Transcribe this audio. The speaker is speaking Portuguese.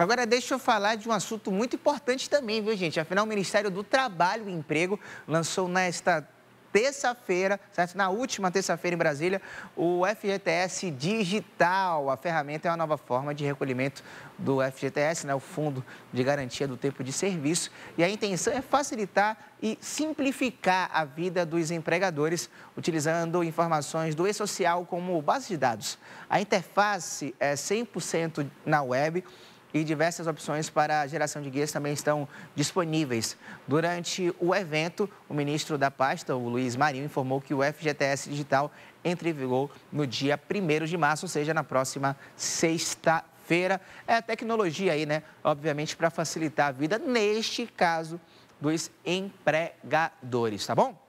Agora, deixa eu falar de um assunto muito importante também, viu, gente? Afinal, o Ministério do Trabalho e Emprego lançou nesta terça-feira, certo? Na última terça-feira em Brasília, o FGTS Digital. A ferramenta é uma nova forma de recolhimento do FGTS, né? o Fundo de Garantia do Tempo de Serviço. E a intenção é facilitar e simplificar a vida dos empregadores, utilizando informações do e-social como base de dados. A interface é 100% na web e diversas opções para a geração de guias também estão disponíveis. Durante o evento, o ministro da pasta, o Luiz Marinho, informou que o FGTS Digital entra em vigor no dia 1 de março, ou seja, na próxima sexta-feira. É a tecnologia aí, né? Obviamente, para facilitar a vida, neste caso, dos empregadores, tá bom?